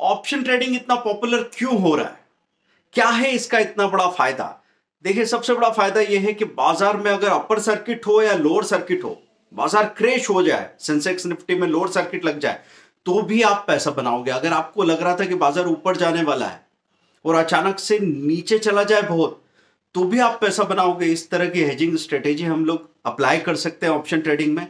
option trading इतना popular क्यों हो रहा है क्या है इसका इतना बड़ा फायदा देखिए सबसे बड़ा फायदा यह है कि बाजार में अगर अपर सर्किट हो या लोअर सर्किट हो बाजार क्रेश हो जाए सेंसेक्स निफ्टी में लोअर सर्किट लग जाए तो भी आप पैसा बनाओगे अगर आपको लग रहा था कि बाजार ऊपर जाने वाला है और अचानक से नीचे चला जाए बहुत तो भी आप पैसा बनाओगे इस तरह की हेजिंग स्ट्रेटेजी हम लोग अप्लाई कर सकते हैं ऑप्शन ट्रेडिंग में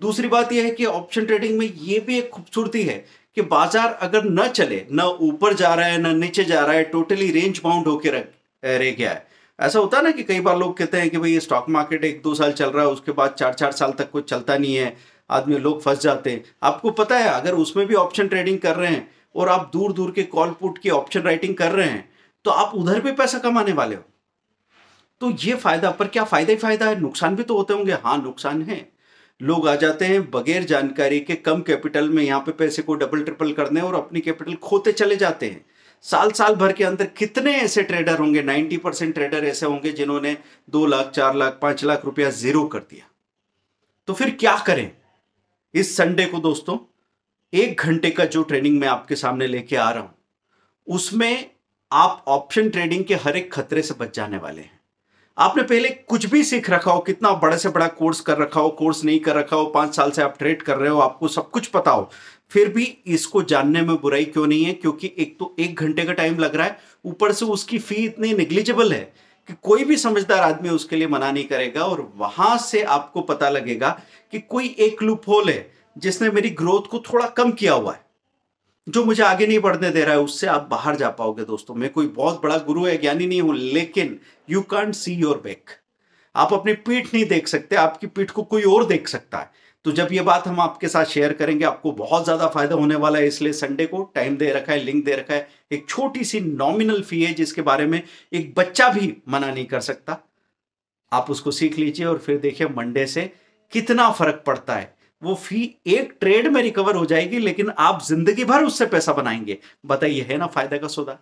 दूसरी बात यह है कि ऑप्शन ट्रेडिंग में यह भी एक खूबसूरती है कि बाजार अगर न चले न ऊपर जा रहा है न नीचे जा रहा है टोटली रेंज बाउंड होकर रह, रह गया है ऐसा होता है ना कि कई बार लोग कहते हैं कि भाई ये स्टॉक मार्केट एक दो साल चल रहा है उसके बाद चार चार साल तक कुछ चलता नहीं है आदमी लोग फंस जाते हैं आपको पता है अगर उसमें भी ऑप्शन ट्रेडिंग कर रहे हैं और आप दूर दूर के कॉल पुट की ऑप्शन राइटिंग कर रहे हैं तो आप उधर भी पैसा कमाने वाले हो तो ये फायदा पर क्या फायदा ही फायदा है नुकसान भी तो होते होंगे हाँ नुकसान है लोग आ जाते हैं बगैर जानकारी के कम कैपिटल में यहाँ पे पैसे को डबल ट्रिपल करने और अपनी कैपिटल खोते चले जाते हैं साल साल भर के अंदर कितने ऐसे ट्रेडर होंगे 90 परसेंट ट्रेडर ऐसे होंगे जिन्होंने दो लाख चार लाख पांच लाख रुपया जीरो कर दिया तो फिर क्या करें इस संडे को दोस्तों एक घंटे का जो ट्रेनिंग मैं आपके सामने लेके आ रहा हूं उसमें आप ऑप्शन ट्रेडिंग के हर एक खतरे से बच जाने वाले हैं आपने पहले कुछ भी सीख रखा हो कितना बड़े से बड़ा कोर्स कर रखा हो कोर्स नहीं कर रखा हो पांच साल से आप ट्रेड कर रहे हो आपको सब कुछ पता हो फिर भी इसको जानने में बुराई क्यों नहीं है क्योंकि एक तो एक घंटे का टाइम लग रहा है ऊपर से उसकी फी इतनी निग्लिजिबल है कि कोई भी समझदार आदमी उसके लिए मना नहीं करेगा और वहां से आपको पता लगेगा कि कोई एक लूप होल है जिसने मेरी ग्रोथ को थोड़ा कम किया हुआ है जो मुझे आगे नहीं बढ़ने दे रहा है उससे आप बाहर जा पाओगे दोस्तों मैं कोई बहुत बड़ा गुरु है ज्ञानी नहीं हूं लेकिन you can't see your back आप अपनी पीठ नहीं देख सकते आपकी पीठ को कोई और देख सकता है तो जब ये बात हम आपके साथ शेयर करेंगे आपको बहुत ज्यादा फायदा होने वाला है इसलिए संडे को टाइम दे रखा है लिंक दे रखा है एक छोटी सी नॉमिनल फी है जिसके बारे में एक बच्चा भी मना नहीं कर सकता आप उसको सीख लीजिए और फिर देखिए मंडे से कितना फर्क पड़ता है वो फी एक ट्रेड में रिकवर हो जाएगी लेकिन आप जिंदगी भर उससे पैसा बनाएंगे बताइए है ना फायदा का सौदा